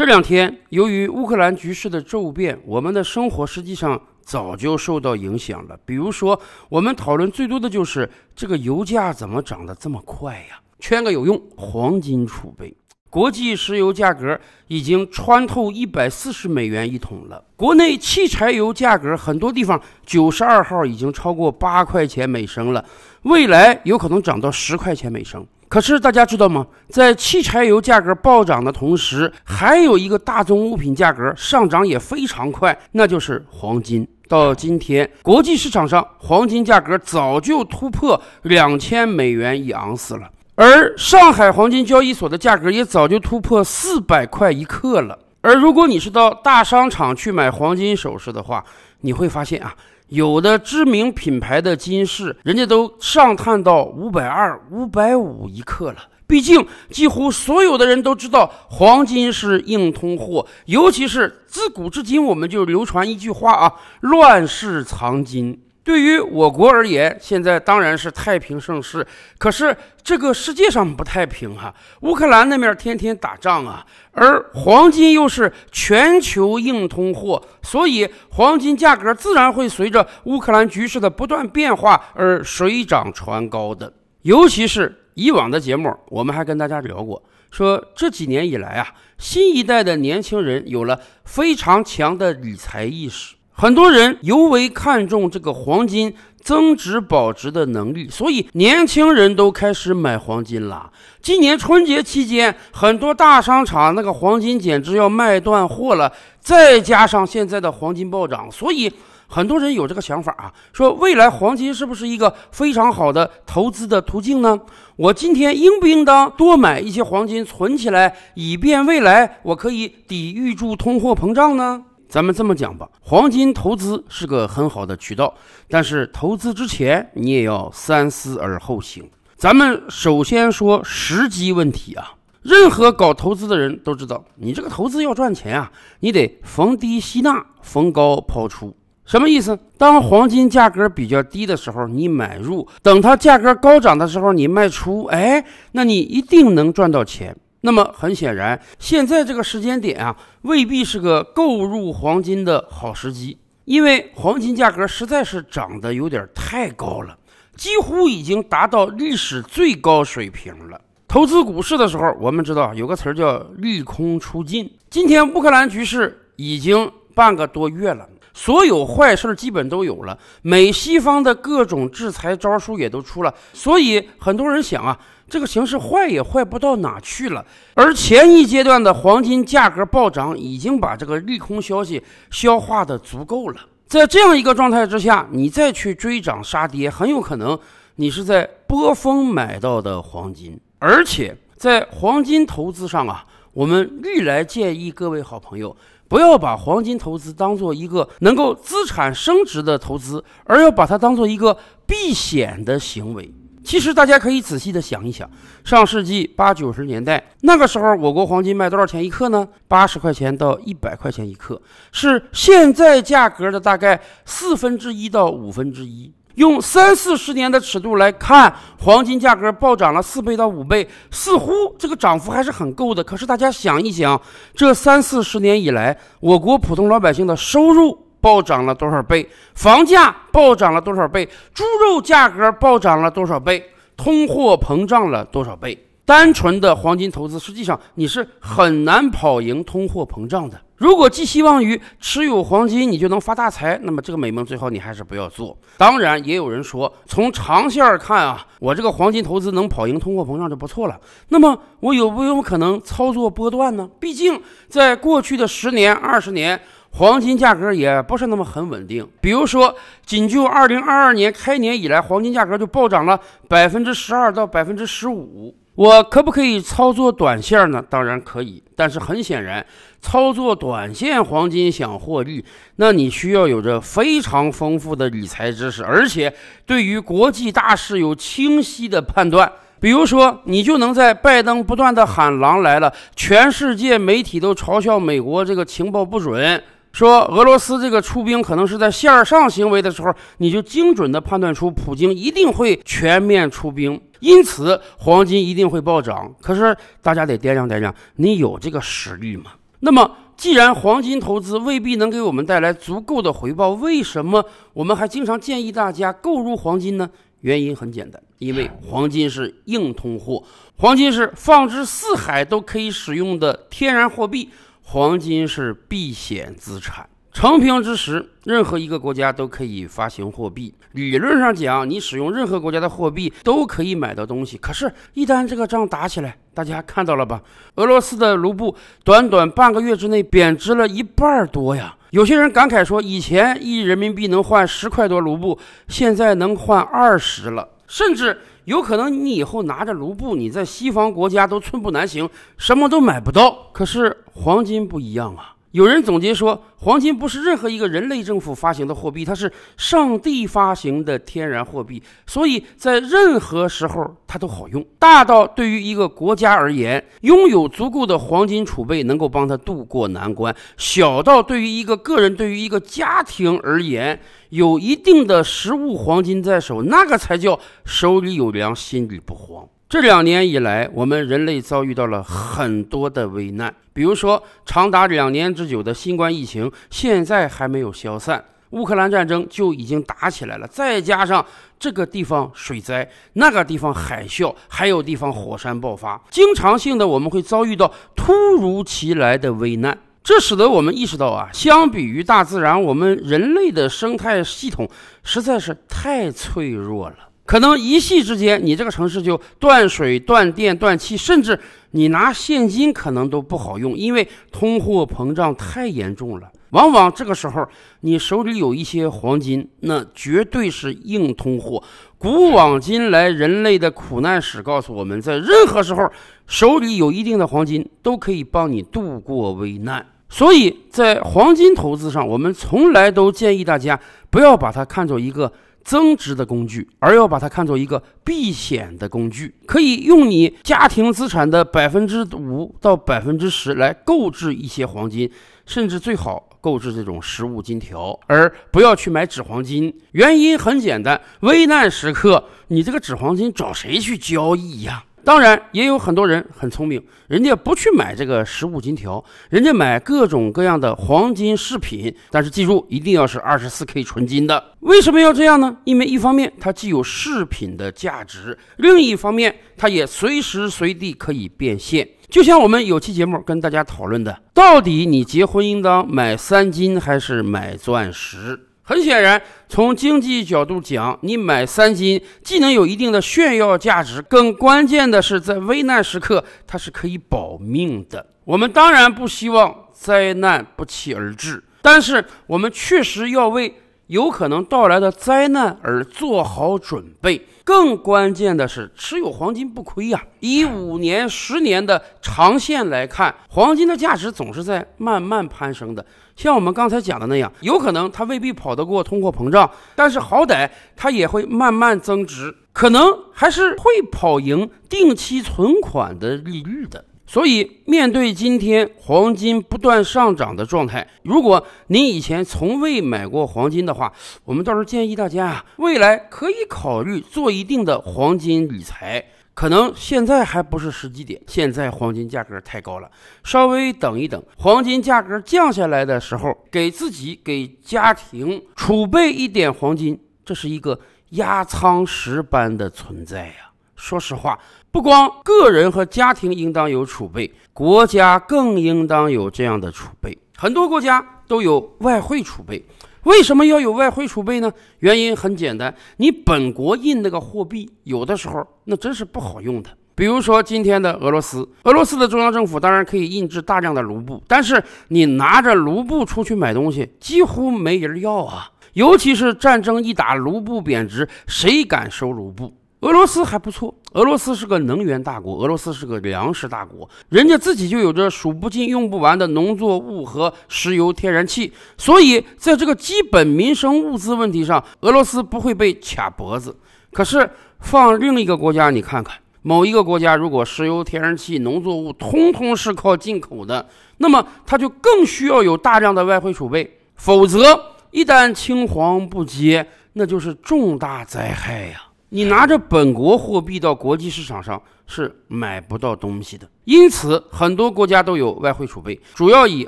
这两天，由于乌克兰局势的骤变，我们的生活实际上早就受到影响了。比如说，我们讨论最多的就是这个油价怎么涨得这么快呀？圈个有用，黄金储备。国际石油价格已经穿透一百四十美元一桶了。国内汽柴油价格，很多地方九十二号已经超过八块钱每升了，未来有可能涨到十块钱每升。可是大家知道吗？在汽柴油价格暴涨的同时，还有一个大宗物品价格上涨也非常快，那就是黄金。到今天，国际市场上黄金价格早就突破两千美元一盎司了，而上海黄金交易所的价格也早就突破四百块一克了。而如果你是到大商场去买黄金首饰的话，你会发现啊，有的知名品牌的金饰，人家都上探到五百二、五百五一克了。毕竟，几乎所有的人都知道，黄金是硬通货，尤其是自古至今，我们就流传一句话啊：乱世藏金。对于我国而言，现在当然是太平盛世。可是这个世界上不太平啊，乌克兰那面天天打仗啊，而黄金又是全球硬通货，所以黄金价格自然会随着乌克兰局势的不断变化而水涨船高的。尤其是以往的节目，我们还跟大家聊过，说这几年以来啊，新一代的年轻人有了非常强的理财意识。很多人尤为看重这个黄金增值保值的能力，所以年轻人都开始买黄金了。今年春节期间，很多大商场那个黄金简直要卖断货了。再加上现在的黄金暴涨，所以很多人有这个想法啊，说未来黄金是不是一个非常好的投资的途径呢？我今天应不应当多买一些黄金存起来，以便未来我可以抵御住通货膨胀呢？咱们这么讲吧，黄金投资是个很好的渠道，但是投资之前你也要三思而后行。咱们首先说时机问题啊，任何搞投资的人都知道，你这个投资要赚钱啊，你得逢低吸纳，逢高抛出。什么意思？当黄金价格比较低的时候，你买入；等它价格高涨的时候，你卖出。哎，那你一定能赚到钱。那么很显然，现在这个时间点啊，未必是个购入黄金的好时机，因为黄金价格实在是涨得有点太高了，几乎已经达到历史最高水平了。投资股市的时候，我们知道有个词儿叫“利空出尽”。今天乌克兰局势已经半个多月了，所有坏事儿基本都有了，美西方的各种制裁招数也都出了，所以很多人想啊。这个形势坏也坏不到哪去了，而前一阶段的黄金价格暴涨已经把这个利空消息消化的足够了。在这样一个状态之下，你再去追涨杀跌，很有可能你是在波峰买到的黄金。而且在黄金投资上啊，我们历来建议各位好朋友，不要把黄金投资当做一个能够资产升值的投资，而要把它当做一个避险的行为。其实大家可以仔细的想一想，上世纪八九十年代那个时候，我国黄金卖多少钱一克呢？八十块钱到一百块钱一克，是现在价格的大概四分之一到五分之一。用三四十年的尺度来看，黄金价格暴涨了四倍到五倍，似乎这个涨幅还是很够的。可是大家想一想，这三四十年以来，我国普通老百姓的收入。暴涨了多少倍？房价暴涨了多少倍？猪肉价格暴涨了多少倍？通货膨胀了多少倍？单纯的黄金投资，实际上你是很难跑赢通货膨胀的。如果寄希望于持有黄金你就能发大财，那么这个美梦最好你还是不要做。当然，也有人说，从长线看啊，我这个黄金投资能跑赢通货膨胀就不错了。那么，我有没有可能操作波段呢？毕竟，在过去的十年、二十年。黄金价格也不是那么很稳定，比如说，仅就二零二二年开年以来，黄金价格就暴涨了百分之十二到百分之十五。我可不可以操作短线呢？当然可以。但是很显然，操作短线黄金想获利，那你需要有着非常丰富的理财知识，而且对于国际大势有清晰的判断。比如说，你就能在拜登不断的喊狼来了，全世界媒体都嘲笑美国这个情报不准。说俄罗斯这个出兵可能是在线上行为的时候，你就精准的判断出普京一定会全面出兵，因此黄金一定会暴涨。可是大家得掂量掂量，你有这个实力吗？那么，既然黄金投资未必能给我们带来足够的回报，为什么我们还经常建议大家购入黄金呢？原因很简单，因为黄金是硬通货，黄金是放之四海都可以使用的天然货币。黄金是避险资产。成平之时，任何一个国家都可以发行货币。理论上讲，你使用任何国家的货币都可以买到东西。可是，一旦这个仗打起来，大家看到了吧？俄罗斯的卢布短短半个月之内贬值了一半多呀！有些人感慨说，以前一人民币能换十块多卢布，现在能换二十了，甚至。有可能你以后拿着卢布，你在西方国家都寸步难行，什么都买不到。可是黄金不一样啊。有人总结说，黄金不是任何一个人类政府发行的货币，它是上帝发行的天然货币，所以在任何时候它都好用。大到对于一个国家而言，拥有足够的黄金储备能够帮他渡过难关；小到对于一个个人、对于一个家庭而言，有一定的实物黄金在手，那个才叫手里有粮，心里不慌。这两年以来，我们人类遭遇到了很多的危难，比如说长达两年之久的新冠疫情，现在还没有消散；乌克兰战争就已经打起来了，再加上这个地方水灾，那个地方海啸，还有地方火山爆发，经常性的我们会遭遇到突如其来的危难，这使得我们意识到啊，相比于大自然，我们人类的生态系统实在是太脆弱了。可能一夕之间，你这个城市就断水、断电、断气，甚至你拿现金可能都不好用，因为通货膨胀太严重了。往往这个时候，你手里有一些黄金，那绝对是硬通货。古往今来，人类的苦难史告诉我们在任何时候，手里有一定的黄金，都可以帮你度过危难。所以在黄金投资上，我们从来都建议大家不要把它看作一个。增值的工具，而要把它看作一个避险的工具。可以用你家庭资产的百分之五到百分之十来购置一些黄金，甚至最好购置这种实物金条，而不要去买纸黄金。原因很简单，危难时刻，你这个纸黄金找谁去交易呀？当然也有很多人很聪明，人家不去买这个实物金条，人家买各种各样的黄金饰品。但是记住，一定要是二十四 K 纯金的。为什么要这样呢？因为一方面它既有饰品的价值，另一方面它也随时随地可以变现。就像我们有期节目跟大家讨论的，到底你结婚应当买三金还是买钻石？很显然，从经济角度讲，你买三金既能有一定的炫耀价值，更关键的是在危难时刻，它是可以保命的。我们当然不希望灾难不期而至，但是我们确实要为有可能到来的灾难而做好准备。更关键的是，持有黄金不亏呀！以五年、十年的长线来看，黄金的价值总是在慢慢攀升的。像我们刚才讲的那样，有可能它未必跑得过通货膨胀，但是好歹它也会慢慢增值，可能还是会跑赢定期存款的利率的。所以，面对今天黄金不断上涨的状态，如果您以前从未买过黄金的话，我们倒是建议大家啊，未来可以考虑做一定的黄金理财。可能现在还不是时机点，现在黄金价格太高了，稍微等一等，黄金价格降下来的时候，给自己给家庭储备一点黄金，这是一个压舱石般的存在呀。说实话，不光个人和家庭应当有储备，国家更应当有这样的储备。很多国家都有外汇储备，为什么要有外汇储备呢？原因很简单，你本国印那个货币，有的时候那真是不好用的。比如说今天的俄罗斯，俄罗斯的中央政府当然可以印制大量的卢布，但是你拿着卢布出去买东西，几乎没人要啊。尤其是战争一打，卢布贬值，谁敢收卢布？俄罗斯还不错。俄罗斯是个能源大国，俄罗斯是个粮食大国，人家自己就有着数不尽、用不完的农作物和石油、天然气，所以在这个基本民生物资问题上，俄罗斯不会被卡脖子。可是放另一个国家，你看看，某一个国家如果石油、天然气、农作物通通是靠进口的，那么它就更需要有大量的外汇储备，否则一旦青黄不接，那就是重大灾害呀。你拿着本国货币到国际市场上是买不到东西的，因此很多国家都有外汇储备，主要以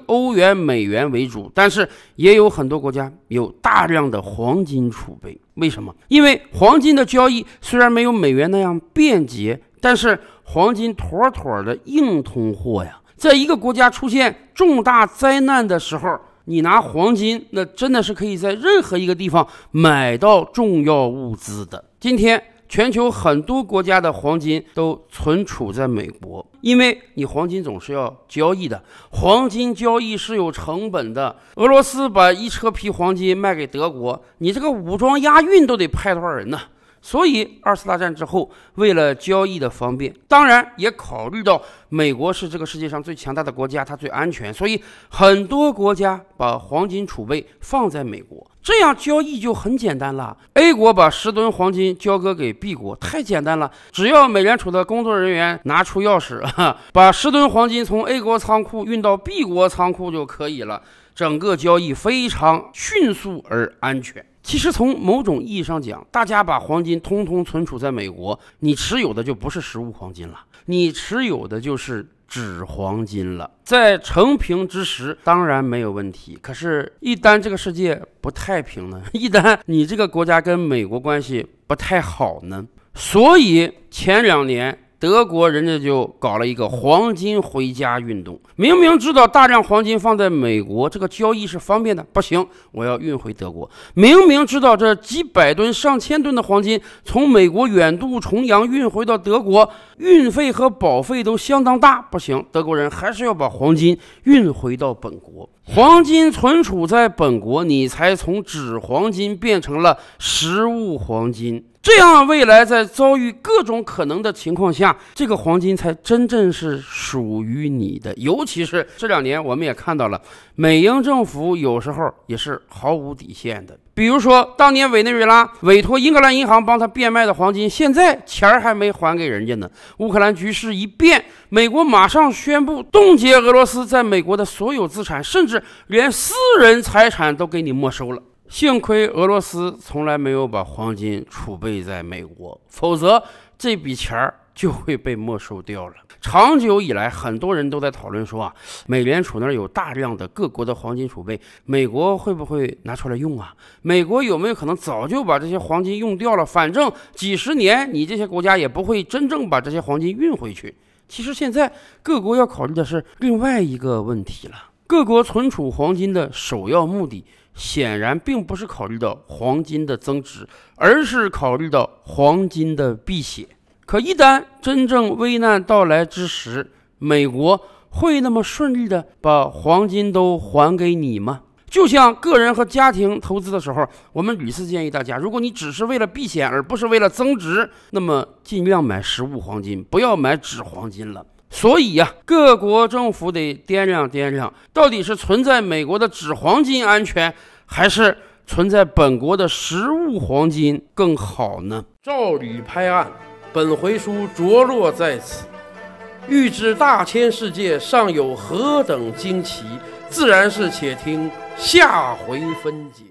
欧元、美元为主。但是也有很多国家有大量的黄金储备，为什么？因为黄金的交易虽然没有美元那样便捷，但是黄金妥妥的硬通货呀。在一个国家出现重大灾难的时候，你拿黄金，那真的是可以在任何一个地方买到重要物资的。今天，全球很多国家的黄金都存储在美国，因为你黄金总是要交易的，黄金交易是有成本的。俄罗斯把一车皮黄金卖给德国，你这个武装押运都得派多少人呢？所以，二次大战之后，为了交易的方便，当然也考虑到美国是这个世界上最强大的国家，它最安全，所以很多国家把黄金储备放在美国，这样交易就很简单了。A 国把十吨黄金交割给 B 国，太简单了，只要美联储的工作人员拿出钥匙，把十吨黄金从 A 国仓库运到 B 国仓库就可以了，整个交易非常迅速而安全。其实从某种意义上讲，大家把黄金通通存储在美国，你持有的就不是实物黄金了，你持有的就是纸黄金了。在成平之时，当然没有问题。可是，一旦这个世界不太平呢？一旦你这个国家跟美国关系不太好呢？所以前两年。德国人家就搞了一个黄金回家运动，明明知道大量黄金放在美国，这个交易是方便的，不行，我要运回德国。明明知道这几百吨、上千吨的黄金从美国远渡重洋运回到德国，运费和保费都相当大，不行，德国人还是要把黄金运回到本国，黄金存储在本国，你才从纸黄金变成了实物黄金。这样，未来在遭遇各种可能的情况下，这个黄金才真正是属于你的。尤其是这两年，我们也看到了，美英政府有时候也是毫无底线的。比如说，当年委内瑞拉委托英格兰银行帮他变卖的黄金，现在钱儿还没还给人家呢。乌克兰局势一变，美国马上宣布冻结俄罗斯在美国的所有资产，甚至连私人财产都给你没收了。幸亏俄罗斯从来没有把黄金储备在美国，否则这笔钱儿就会被没收掉了。长久以来，很多人都在讨论说啊，美联储那儿有大量的各国的黄金储备，美国会不会拿出来用啊？美国有没有可能早就把这些黄金用掉了？反正几十年，你这些国家也不会真正把这些黄金运回去。其实现在各国要考虑的是另外一个问题了。各国存储黄金的首要目的，显然并不是考虑到黄金的增值，而是考虑到黄金的避险。可一旦真正危难到来之时，美国会那么顺利的把黄金都还给你吗？就像个人和家庭投资的时候，我们屡次建议大家，如果你只是为了避险，而不是为了增值，那么尽量买实物黄金，不要买纸黄金了。所以呀，各国政府得掂量掂量，到底是存在美国的纸黄金安全，还是存在本国的实物黄金更好呢？照理拍案，本回书着落在此。欲知大千世界尚有何等惊奇，自然是且听下回分解。